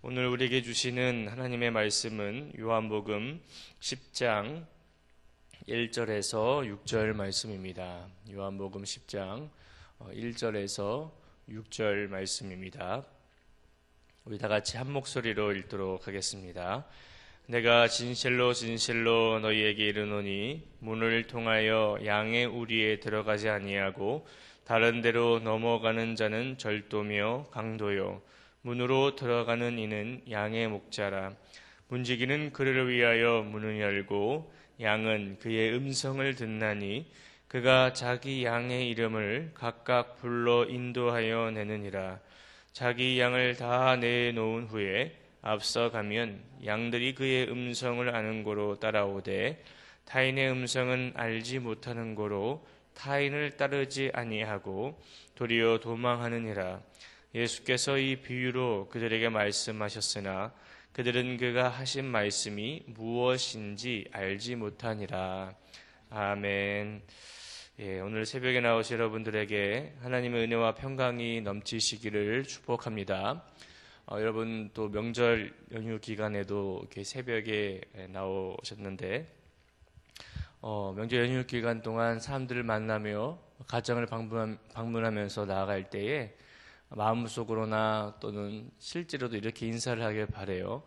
오늘 우리에게 주시는 하나님의 말씀은 요한복음 10장 1절에서 6절 말씀입니다. 요한복음 10장 1절에서 어, 6절 말씀입니다. 우리 다 같이 한 목소리로 읽도록 하겠습니다. 내가 진실로 진실로 너희에게 이르노니 문을 통하여 양의 우리에 들어가지 아니하고 다른 데로 넘어가는 자는 절도며 강도요 문으로 들어가는 이는 양의 목자라. 문지기는 그를 위하여 문을 열고 양은 그의 음성을 듣나니 그가 자기 양의 이름을 각각 불러 인도하여 내느니라. 자기 양을 다 내놓은 후에 앞서가면 양들이 그의 음성을 아는 고로 따라오되 타인의 음성은 알지 못하는 고로 타인을 따르지 아니하고 도리어 도망하느니라. 예수께서 이 비유로 그들에게 말씀하셨으나 그들은 그가 하신 말씀이 무엇인지 알지 못하니라. 아멘. 예, 오늘 새벽에 나오신 여러분들에게 하나님의 은혜와 평강이 넘치시기를 축복합니다. 어, 여러분 또 명절 연휴 기간에도 이렇게 새벽에 나오셨는데 어, 명절 연휴 기간 동안 사람들을 만나며 가정을 방문, 방문하면서 나아갈 때에 마음속으로나 또는 실제로도 이렇게 인사를 하길 바래요.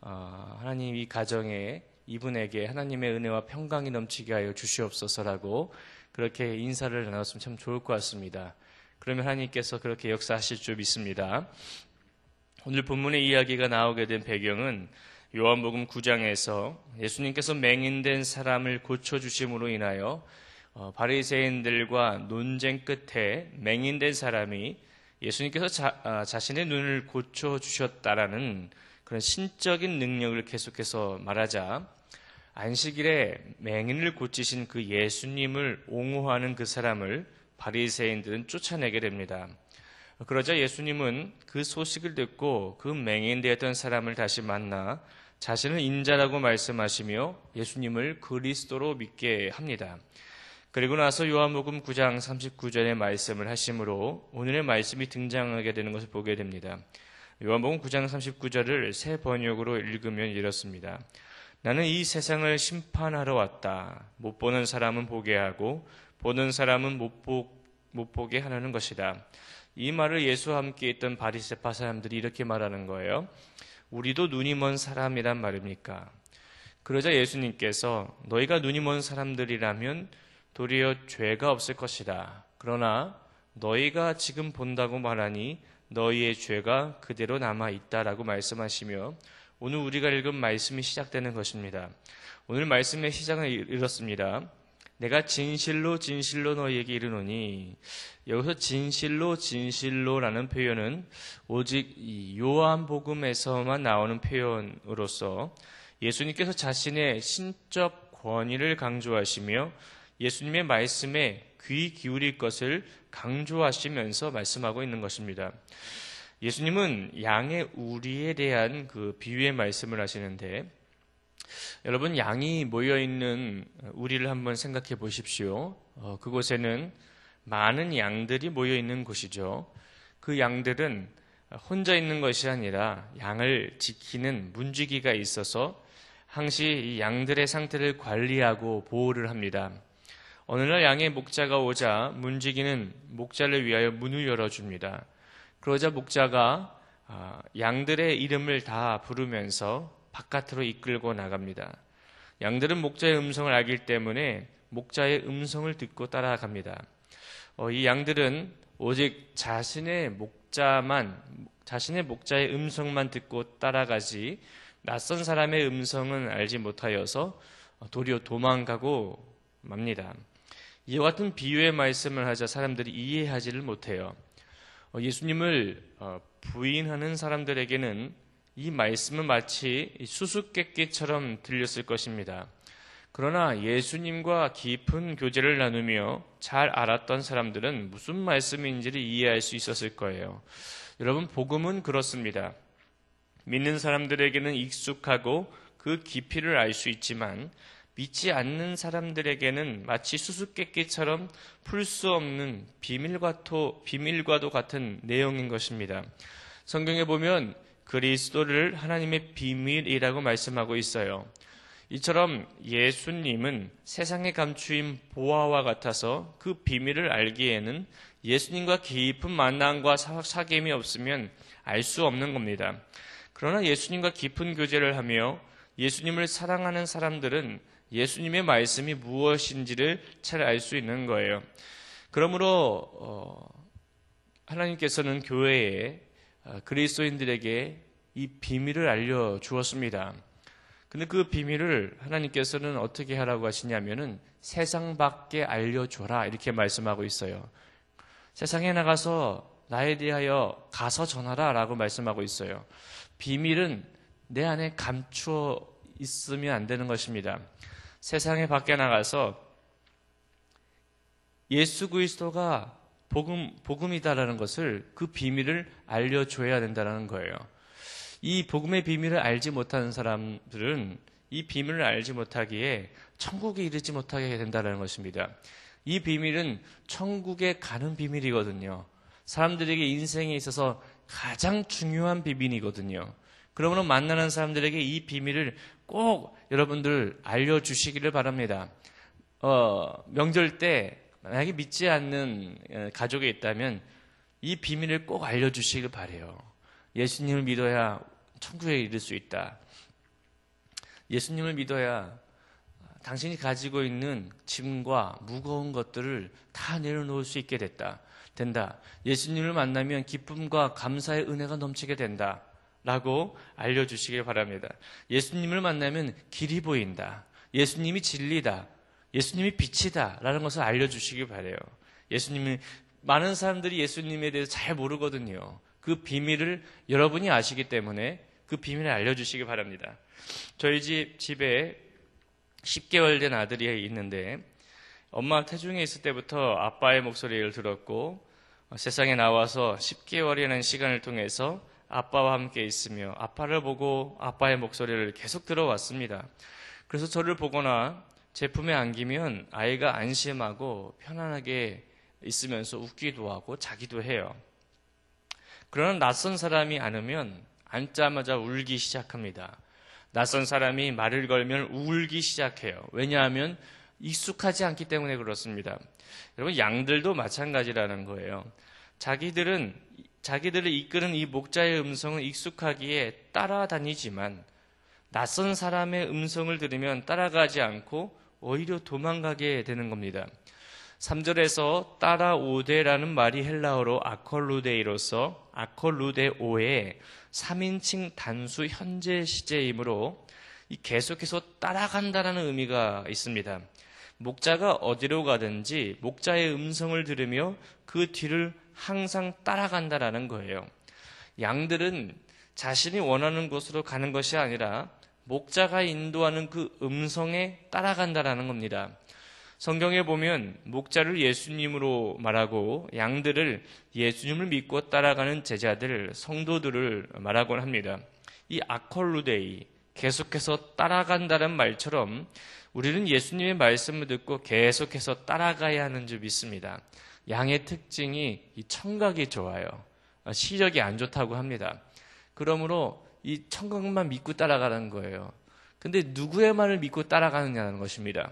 어, 하나님 이 가정에 이분에게 하나님의 은혜와 평강이 넘치게 하여 주시옵소서라고 그렇게 인사를 나눴으면 참 좋을 것 같습니다. 그러면 하나님께서 그렇게 역사하실 줄 믿습니다. 오늘 본문의 이야기가 나오게 된 배경은 요한복음 9장에서 예수님께서 맹인된 사람을 고쳐 주심으로 인하여 어, 바리새인들과 논쟁 끝에 맹인된 사람이 예수님께서 자, 아, 자신의 눈을 고쳐주셨다라는 그런 신적인 능력을 계속해서 말하자 안식일에 맹인을 고치신 그 예수님을 옹호하는 그 사람을 바리새인들은 쫓아내게 됩니다. 그러자 예수님은 그 소식을 듣고 그 맹인 되었던 사람을 다시 만나 자신을 인자라고 말씀하시며 예수님을 그리스도로 믿게 합니다. 그리고 나서 요한복음 9장 39절의 말씀을 하심으로 오늘의 말씀이 등장하게 되는 것을 보게 됩니다. 요한복음 9장 39절을 새 번역으로 읽으면 이렇습니다. 나는 이 세상을 심판하러 왔다. 못 보는 사람은 보게 하고 보는 사람은 못, 보, 못 보게 하는 것이다. 이 말을 예수와 함께 있던 바리세파 사람들이 이렇게 말하는 거예요. 우리도 눈이 먼 사람이란 말입니까? 그러자 예수님께서 너희가 눈이 먼 사람들이라면 도리어 죄가 없을 것이다. 그러나 너희가 지금 본다고 말하니 너희의 죄가 그대로 남아 있다라고 말씀하시며 오늘 우리가 읽은 말씀이 시작되는 것입니다. 오늘 말씀의 시작은 이렇습니다. 내가 진실로 진실로 너희에게 이르노니 여기서 진실로 진실로라는 표현은 오직 이 요한복음에서만 나오는 표현으로서 예수님께서 자신의 신적 권위를 강조하시며 예수님의 말씀에 귀 기울일 것을 강조하시면서 말씀하고 있는 것입니다. 예수님은 양의 우리에 대한 그 비유의 말씀을 하시는데 여러분 양이 모여 있는 우리를 한번 생각해 보십시오. 어, 그곳에는 많은 양들이 모여 있는 곳이죠. 그 양들은 혼자 있는 것이 아니라 양을 지키는 문지기가 있어서 항시 이 양들의 상태를 관리하고 보호를 합니다. 어느 날 양의 목자가 오자 문지기는 목자를 위하여 문을 열어줍니다. 그러자 목자가 아, 양들의 이름을 다 부르면서 바깥으로 이끌고 나갑니다. 양들은 목자의 음성을 알기 때문에 목자의 음성을 듣고 따라갑니다. 어, 이 양들은 오직 자신의 목자만, 자신의 목자의 음성만 듣고 따라가지 낯선 사람의 음성은 알지 못하여서 어, 도리어 도망가고 맙니다. 이와 같은 비유의 말씀을 하자 사람들이 이해하지를 못해요. 어, 예수님을 어, 부인하는 사람들에게는 이 말씀은 마치 수수께끼처럼 들렸을 것입니다. 그러나 예수님과 깊은 교제를 나누며 잘 알았던 사람들은 무슨 말씀인지를 이해할 수 있었을 거예요. 여러분, 복음은 그렇습니다. 믿는 사람들에게는 익숙하고 그 깊이를 알 수 있지만 믿지 않는 사람들에게는 마치 수수께끼처럼 풀 수 없는 비밀과도, 비밀과도 같은 내용인 것입니다. 성경에 보면 그리스도를 하나님의 비밀이라고 말씀하고 있어요. 이처럼 예수님은 세상에 감추인 보아와 같아서 그 비밀을 알기에는 예수님과 깊은 만남과 사귐이 없으면 알 수 없는 겁니다. 그러나 예수님과 깊은 교제를 하며 예수님을 사랑하는 사람들은 예수님의 말씀이 무엇인지를 잘 알 수 있는 거예요. 그러므로 어, 하나님께서는 교회에 어, 그리스도인들에게 이 비밀을 알려 주었습니다. 근데 그 비밀을 하나님께서는 어떻게 하라고 하시냐면은 세상 밖에 알려줘라 이렇게 말씀하고 있어요. 세상에 나가서 나에 대하여 가서 전하라 라고 말씀하고 있어요. 비밀은 내 안에 감추어 있으면 안 되는 것입니다. 세상에 밖에 나가서 예수 그리스도가 복음, 복음이다라는 것을 그 비밀을 알려줘야 된다는 거예요. 이 복음의 비밀을 알지 못하는 사람들은 이 비밀을 알지 못하기에 천국에 이르지 못하게 된다는 것입니다. 이 비밀은 천국에 가는 비밀이거든요. 사람들에게 인생에 있어서 가장 중요한 비밀이거든요. 그러므로 만나는 사람들에게 이 비밀을 꼭 여러분들 알려주시기를 바랍니다. 어, 명절 때 만약에 믿지 않는 가족이 있다면 이 비밀을 꼭 알려주시길 바래요. 예수님을 믿어야 천국에 이를 수 있다. 예수님을 믿어야 당신이 가지고 있는 짐과 무거운 것들을 다 내려놓을 수 있게 됐다. 된다. 예수님을 만나면 기쁨과 감사의 은혜가 넘치게 된다. 라고 알려주시길 바랍니다. 예수님을 만나면 길이 보인다. 예수님이 진리다. 예수님이 빛이다. 라는 것을 알려주시길 바래요. 예수님이 많은 사람들이 예수님에 대해서 잘 모르거든요. 그 비밀을 여러분이 아시기 때문에 그 비밀을 알려주시길 바랍니다. 저희 집 집에 10개월 된 아들이 있는데 엄마 태중에 있을 때부터 아빠의 목소리를 들었고 세상에 나와서 10개월이라는 시간을 통해서 아빠와 함께 있으며 아빠를 보고 아빠의 목소리를 계속 들어왔습니다. 그래서 저를 보거나 제품에 안기면 아이가 안심하고 편안하게 있으면서 웃기도 하고 자기도 해요. 그러나 낯선 사람이 안으면 앉자마자 울기 시작합니다. 낯선 사람이 말을 걸면 울기 시작해요. 왜냐하면 익숙하지 않기 때문에 그렇습니다. 여러분, 양들도 마찬가지라는 거예요. 자기들은 자기들을 이끄는 이 목자의 음성은 익숙하기에 따라다니지만 낯선 사람의 음성을 들으면 따라가지 않고 오히려 도망가게 되는 겁니다. 3절에서 따라오대라는 말이 헬라어로 아콜루데이로서 아콜루데오의 3인칭 단수 현재 시제이므로 계속해서 따라간다라는 의미가 있습니다. 목자가 어디로 가든지 목자의 음성을 들으며 그 뒤를 항상 따라간다라는 거예요. 양들은 자신이 원하는 곳으로 가는 것이 아니라 목자가 인도하는 그 음성에 따라간다라는 겁니다. 성경에 보면 목자를 예수님으로 말하고 양들을 예수님을 믿고 따라가는 제자들, 성도들을 말하곤 합니다. 이 아콜루데이, 계속해서 따라간다는 말처럼 우리는 예수님의 말씀을 듣고 계속해서 따라가야 하는 줄 믿습니다. 양의 특징이 이 청각이 좋아요. 어, 시력이 안 좋다고 합니다. 그러므로 이 청각만 믿고 따라가는 거예요. 근데 누구의 말을 믿고 따라가느냐는 것입니다.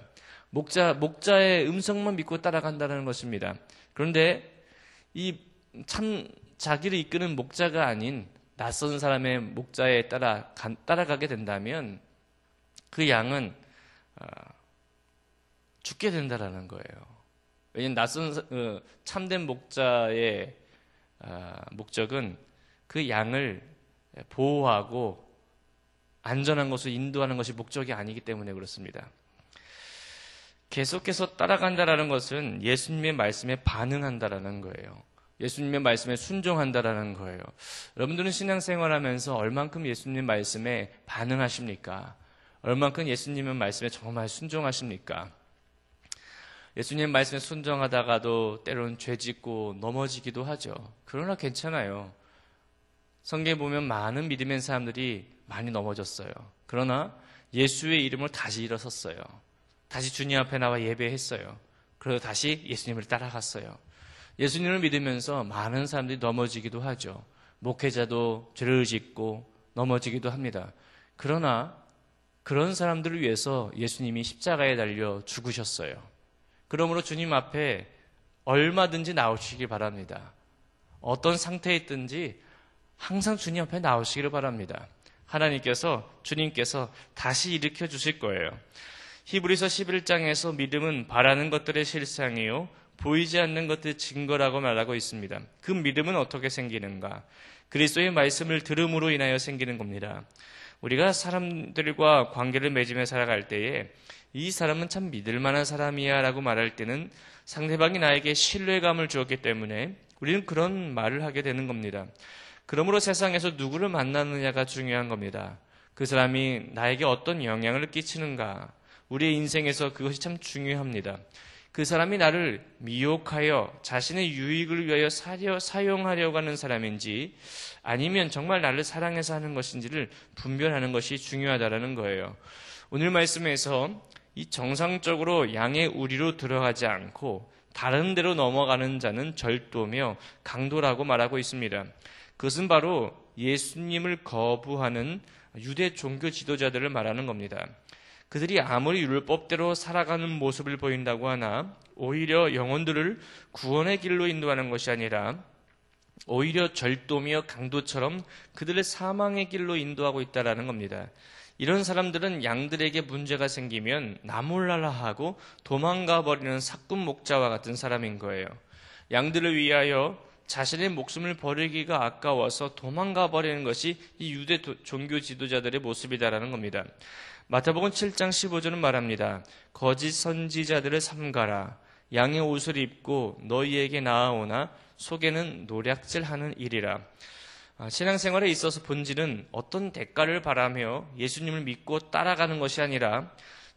목자, 목자의 음성만 믿고 따라간다는 것입니다. 그런데 이 참 자기를 이끄는 목자가 아닌 낯선 사람의 목자에 따라, 따라가게 된다면 그 양은 어, 죽게 된다라는 거예요. 왜냐하면 낯선 어, 참된 목자의 어, 목적은 그 양을 보호하고 안전한 것을 인도하는 것이 목적이 아니기 때문에 그렇습니다. 계속해서 따라간다라는 것은 예수님의 말씀에 반응한다라는 거예요. 예수님의 말씀에 순종한다라는 거예요. 여러분들은 신앙생활 하면서 얼만큼 예수님의 말씀에 반응하십니까? 얼만큼 예수님의 말씀에 정말 순종하십니까? 예수님 말씀에 순종하다가도 때론 죄 짓고 넘어지기도 하죠. 그러나 괜찮아요. 성경에 보면 많은 믿음의 사람들이 많이 넘어졌어요. 그러나 예수의 이름을 다시 일어섰어요. 다시 주님 앞에 나와 예배했어요. 그리고 다시 예수님을 따라갔어요. 예수님을 믿으면서 많은 사람들이 넘어지기도 하죠. 목회자도 죄를 짓고 넘어지기도 합니다. 그러나 그런 사람들을 위해서 예수님이 십자가에 달려 죽으셨어요. 그러므로 주님 앞에 얼마든지 나오시기 바랍니다. 어떤 상태에 있든지 항상 주님 앞에 나오시기를 바랍니다. 하나님께서 주님께서 다시 일으켜 주실 거예요. 히브리서 11장에서 믿음은 바라는 것들의 실상이요 보이지 않는 것들의 증거라고 말하고 있습니다. 그 믿음은 어떻게 생기는가? 그리스도의 말씀을 들음으로 인하여 생기는 겁니다. 우리가 사람들과 관계를 맺으며 살아갈 때에 이 사람은 참 믿을 만한 사람이야 라고 말할 때는 상대방이 나에게 신뢰감을 주었기 때문에 우리는 그런 말을 하게 되는 겁니다. 그러므로 세상에서 누구를 만나느냐가 중요한 겁니다. 그 사람이 나에게 어떤 영향을 끼치는가. 우리의 인생에서 그것이 참 중요합니다. 그 사람이 나를 미혹하여 자신의 유익을 위하여 사용하려고 하는 사람인지 아니면 정말 나를 사랑해서 하는 것인지를 분별하는 것이 중요하다라는 거예요. 오늘 말씀에서 이 정상적으로 양의 우리로 들어가지 않고 다른 데로 넘어가는 자는 절도며 강도라고 말하고 있습니다. 그것은 바로 예수님을 거부하는 유대 종교 지도자들을 말하는 겁니다. 그들이 아무리 율법대로 살아가는 모습을 보인다고 하나 오히려 영혼들을 구원의 길로 인도하는 것이 아니라 오히려 절도며 강도처럼 그들을 사망의 길로 인도하고 있다라는 겁니다. 이런 사람들은 양들에게 문제가 생기면 나몰라라 하고 도망가 버리는 사꾼 목자와 같은 사람인 거예요. 양들을 위하여 자신의 목숨을 버리기가 아까워서 도망가 버리는 것이 이 유대 종교 지도자들의 모습이다라는 겁니다. 마태복음 7장 15절은 말합니다. 거짓 선지자들을 삼가라. 양의 옷을 입고 너희에게 나아오나 속에는 노략질하는 일이라. 아, 신앙생활에 있어서 본질은 어떤 대가를 바라며 예수님을 믿고 따라가는 것이 아니라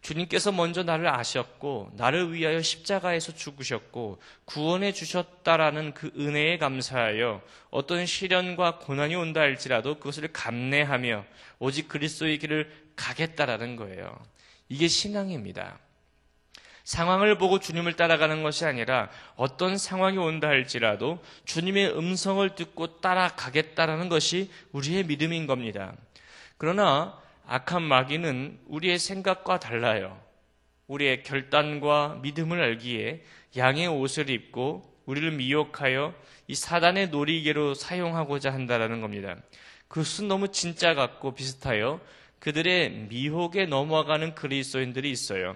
주님께서 먼저 나를 아셨고, 나를 위하여 십자가에서 죽으셨고, 구원해 주셨다라는 그 은혜에 감사하여 어떤 시련과 고난이 온다 할지라도 그것을 감내하며 오직 그리스도의 길을 가겠다라는 거예요. 이게 신앙입니다. 상황을 보고 주님을 따라가는 것이 아니라 어떤 상황이 온다 할지라도 주님의 음성을 듣고 따라가겠다라는 것이 우리의 믿음인 겁니다. 그러나 악한 마귀는 우리의 생각과 달라요. 우리의 결단과 믿음을 알기에 양의 옷을 입고 우리를 미혹하여 이 사단의 놀이개로 사용하고자 한다라는 겁니다. 그것은 너무 진짜 같고 비슷하여 그들의 미혹에 넘어가는 그리스도인들이 있어요.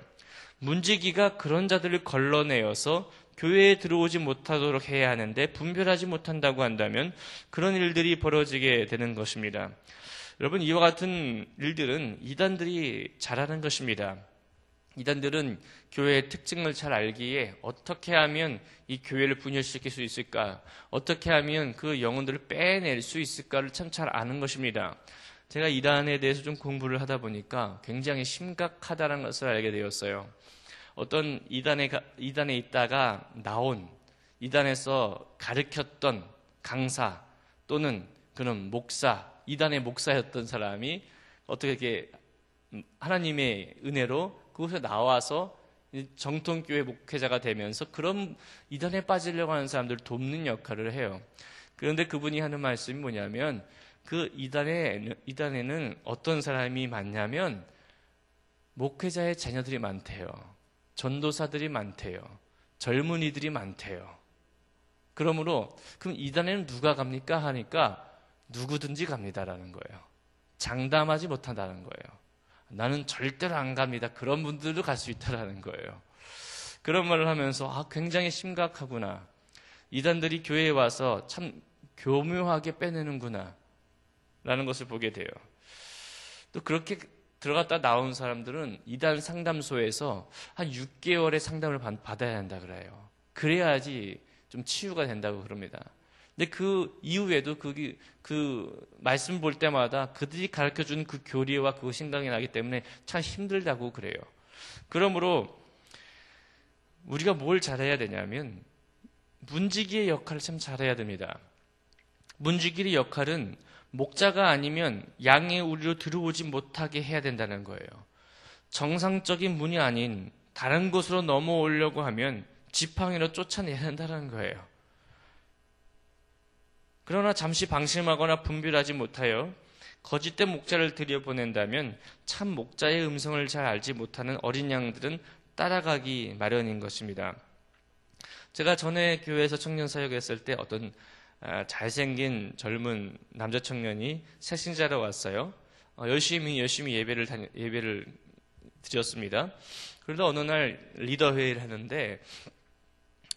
문지기가 그런 자들을 걸러내어서 교회에 들어오지 못하도록 해야 하는데 분별하지 못한다고 한다면 그런 일들이 벌어지게 되는 것입니다. 여러분 이와 같은 일들은 이단들이 잘하는 것입니다. 이단들은 교회의 특징을 잘 알기에 어떻게 하면 이 교회를 분열시킬 수 있을까? 어떻게 하면 그 영혼들을 빼낼 수 있을까를 참 잘 아는 것입니다. 제가 이단에 대해서 좀 공부를 하다 보니까 굉장히 심각하다는 것을 알게 되었어요. 어떤 이단에, 이단에 있다가 나온, 이단에서 가르쳤던 강사 또는 그는 목사 이단의 목사였던 사람이 어떻게 이렇게 하나님의 은혜로 그곳에 나와서 정통교회 목회자가 되면서 그런 이단에 빠지려고 하는 사람들을 돕는 역할을 해요. 그런데 그분이 하는 말씀이 뭐냐면 그 이단에, 이단에는 어떤 사람이 많냐면 목회자의 자녀들이 많대요. 전도사들이 많대요. 젊은이들이 많대요. 그러므로 그럼 이단에는 누가 갑니까? 하니까 누구든지 갑니다라는 거예요. 장담하지 못한다는 거예요. 나는 절대로 안 갑니다. 그런 분들도 갈 수 있다라는 거예요. 그런 말을 하면서 아 굉장히 심각하구나. 이단들이 교회에 와서 참 교묘하게 빼내는구나. 라는 것을 보게 돼요. 또 그렇게 들어갔다 나온 사람들은 이단 상담소에서 한 6개월의 상담을 받아야 한다 그래요. 그래야지 좀 치유가 된다고 그럽니다. 근데 그 이후에도 그, 그 말씀 볼 때마다 그들이 가르쳐 준 그 교리와 그신각이 나기 때문에 참 힘들다고 그래요. 그러므로 우리가 뭘 잘해야 되냐면 문지기의 역할을 참 잘해야 됩니다. 문지기의 역할은 목자가 아니면 양의 우리로 들어오지 못하게 해야 된다는 거예요. 정상적인 문이 아닌 다른 곳으로 넘어오려고 하면 지팡이로 쫓아내야 한다는 거예요. 그러나 잠시 방심하거나 분별하지 못하여 거짓된 목자를 들여보낸다면 참 목자의 음성을 잘 알지 못하는 어린 양들은 따라가기 마련인 것입니다. 제가 전에 교회에서 청년 사역했을 때 어떤 아, 잘생긴 젊은 남자 청년이 새신자로 왔어요. 어, 열심히 열심히 예배를 다니, 예배를 드렸습니다. 그러다 어느 날 리더 회의를 하는데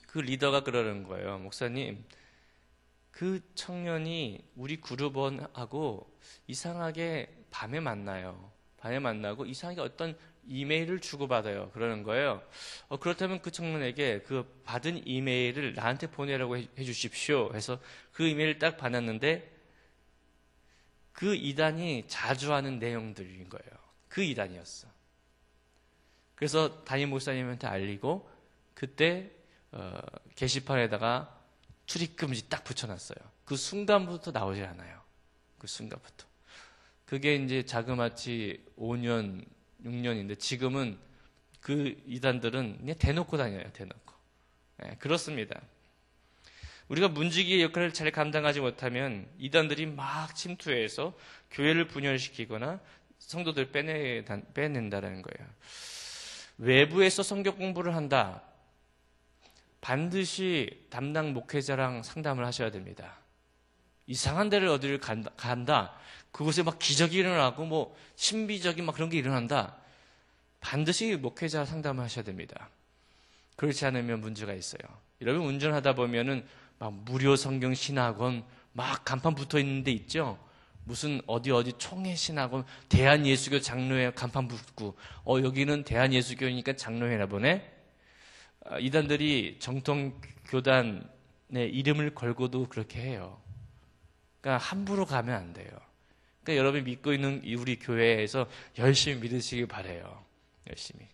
그 리더가 그러는 거예요. 목사님, 그 청년이 우리 그룹원하고 이상하게 밤에 만나요. 밤에 만나고 이상하게 어떤 이메일을 주고받아요. 그러는 거예요. 어, 그렇다면 그 청년에게 그 받은 이메일을 나한테 보내라고 해, 해 주십시오. 해서 그 이메일을 딱 받았는데 그 이단이 자주 하는 내용들인 거예요. 그 이단이었어. 그래서 담임 목사님한테 알리고 그때 어, 게시판에다가 출입금지 딱 붙여놨어요. 그 순간부터 나오질 않아요. 그 순간부터. 그게 이제 자그마치 5년, 6년인데 지금은 그 이단들은 그냥 대놓고 다녀요. 대놓고. 네, 그렇습니다. 우리가 문지기의 역할을 잘 감당하지 못하면 이단들이 막 침투해서 교회를 분열시키거나 성도들 빼내, 빼낸다는 거예요. 외부에서 성격 공부를 한다. 반드시 담당 목회자랑 상담을 하셔야 됩니다. 이상한 데를 어디를 간다, 간다. 그곳에 막 기적이 일어나고 뭐 신비적인 막 그런 게 일어난다. 반드시 목회자 상담을 하셔야 됩니다. 그렇지 않으면 문제가 있어요. 여러분 운전하다 보면은 막 무료 성경 신학원 막 간판 붙어 있는 데 있죠. 무슨 어디 어디 총회 신학원 대한예수교 장로회 간판 붙고 어 여기는 대한예수교니까 장로회라 보네. 아, 이단들이 정통 교단의 이름을 걸고도 그렇게 해요. 그러니까 함부로 가면 안 돼요. 그러니까 여러분이 믿고 있는 우리 교회에서 열심히 믿으시길 바래요. 열심히.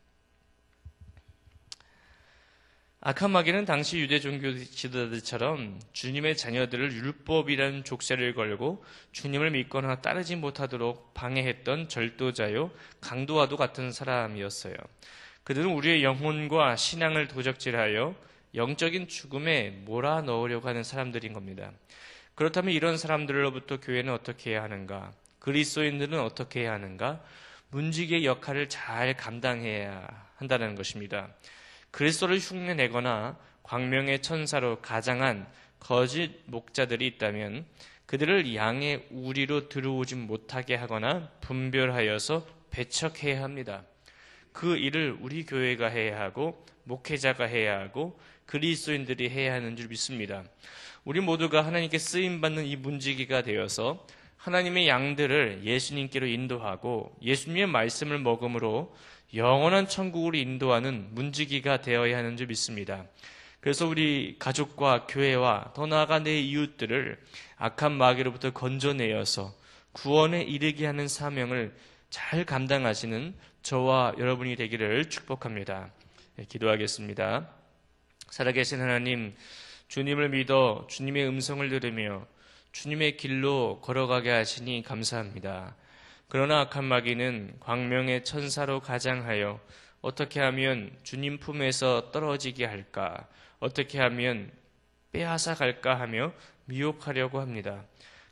악한 마귀는 당시 유대 종교 지도자들처럼 주님의 자녀들을 율법이라는 족쇄를 걸고 주님을 믿거나 따르지 못하도록 방해했던 절도자요 강도와도 같은 사람이었어요. 그들은 우리의 영혼과 신앙을 도적질하여 영적인 죽음에 몰아넣으려고 하는 사람들인 겁니다. 그렇다면 이런 사람들로부터 교회는 어떻게 해야 하는가? 그리스도인들은 어떻게 해야 하는가? 문지기의 역할을 잘 감당해야 한다는 것입니다. 그리스도를 흉내내거나 광명의 천사로 가장한 거짓 목자들이 있다면 그들을 양의 우리로 들어오지 못하게 하거나 분별하여서 배척해야 합니다. 그 일을 우리 교회가 해야 하고 목회자가 해야 하고 그리스도인들이 해야 하는 줄 믿습니다. 우리 모두가 하나님께 쓰임 받는 이 문지기가 되어서 하나님의 양들을 예수님께로 인도하고 예수님의 말씀을 먹음으로 영원한 천국으로 인도하는 문지기가 되어야 하는 줄 믿습니다. 그래서 우리 가족과 교회와 더 나아가 내 이웃들을 악한 마귀로부터 건져내어서 구원에 이르게 하는 사명을 잘 감당하시는 저와 여러분이 되기를 축복합니다. 예, 기도하겠습니다. 살아계신 하나님, 주님을 믿어 주님의 음성을 들으며 주님의 길로 걸어가게 하시니 감사합니다. 그러나 악한 마귀는 광명의 천사로 가장하여 어떻게 하면 주님 품에서 떨어지게 할까? 어떻게 하면 빼앗아 갈까 하며 미혹하려고 합니다.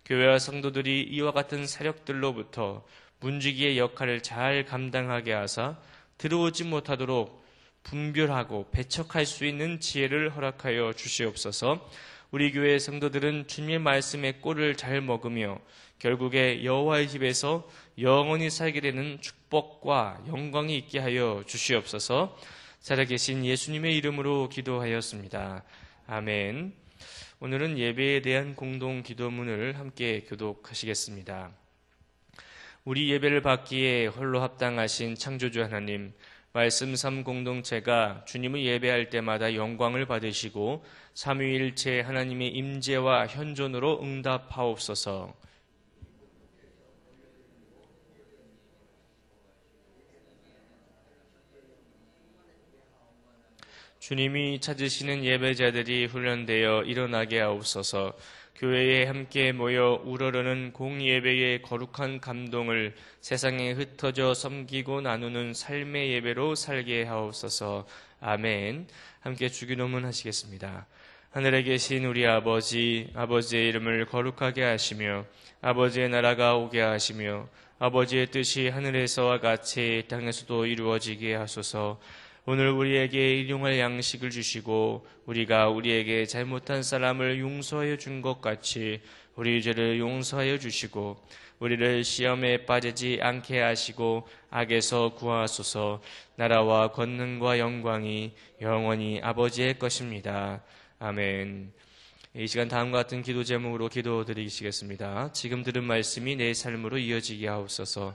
교회와 성도들이 이와 같은 세력들로부터 문지기의 역할을 잘 감당하게 하사 들어오지 못하도록 분별하고 배척할 수 있는 지혜를 허락하여 주시옵소서. 우리 교회 성도들은 주님의 말씀의 꼴을 잘 먹으며 결국에 여호와의 집에서 영원히 살게 되는 축복과 영광이 있게 하여 주시옵소서. 살아계신 예수님의 이름으로 기도하였습니다. 아멘. 오늘은 예배에 대한 공동 기도문을 함께 교독하시겠습니다. 우리 예배를 받기에 홀로 합당하신 창조주 하나님, 말씀 삼 공동체가 주님을 예배할 때마다 영광을 받으시고 삼위일체 하나님의 임재와 현존으로 응답하옵소서. 주님이 찾으시는 예배자들이 훈련되어 일어나게 하옵소서. 교회에 함께 모여 우러르는 공예배의 거룩한 감동을 세상에 흩어져 섬기고 나누는 삶의 예배로 살게 하옵소서. 아멘. 함께 주기도문 하시겠습니다. 하늘에 계신 우리 아버지, 아버지의 이름을 거룩하게 하시며, 아버지의 나라가 오게 하시며, 아버지의 뜻이 하늘에서와 같이 땅에서도 이루어지게 하소서. 오늘 우리에게 일용할 양식을 주시고 우리가 우리에게 잘못한 사람을 용서하여 준 것 같이 우리 죄를 용서하여 주시고 우리를 시험에 빠지지 않게 하시고 악에서 구하소서 나라와 권능과 영광이 영원히 아버지의 것입니다. 아멘. 이 시간 다음과 같은 기도 제목으로 기도 드리시겠습니다. 지금 들은 말씀이 내 삶으로 이어지게 하옵소서.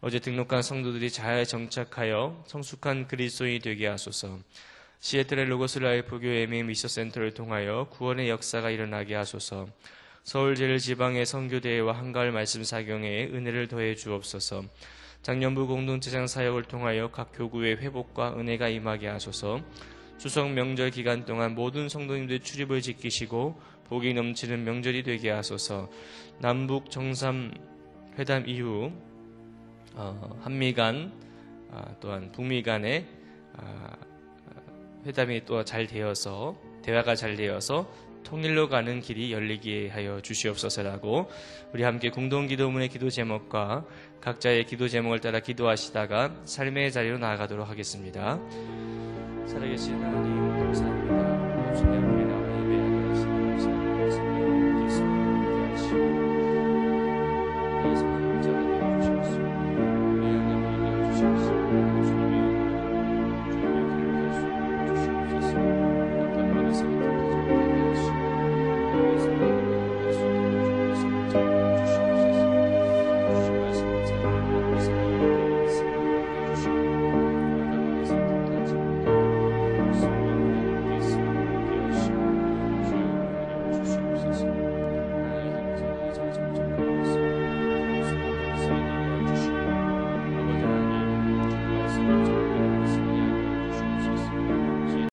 어제 등록한 성도들이 잘 정착하여 성숙한 그리스도인이 되게 하소서. 시애틀의 로고스 라이프 교회 m 미션 센터를 통하여 구원의 역사가 일어나게 하소서. 서울 제일 지방의 선교대회와 한가을 말씀 사경회에 은혜를 더해 주옵소서. 작년부 공동체장 사역을 통하여 각 교구의 회복과 은혜가 임하게 하소서. 추석 명절 기간 동안 모든 성도님들 출입을 지키시고 복이 넘치는 명절이 되게 하소서. 남북 정상 회담 이후 어, 한미 간 아, 또한 북미 간의 아, 회담이 또 잘 되어서 대화가 잘 되어서 통일로 가는 길이 열리게 하여 주시옵소서라고 우리 함께 공동 기도문의 기도 제목과 각자의 기도 제목을 따라 기도하시다가 삶의 자리로 나아가도록 하겠습니다. 살아계신 하나님 감사합니다.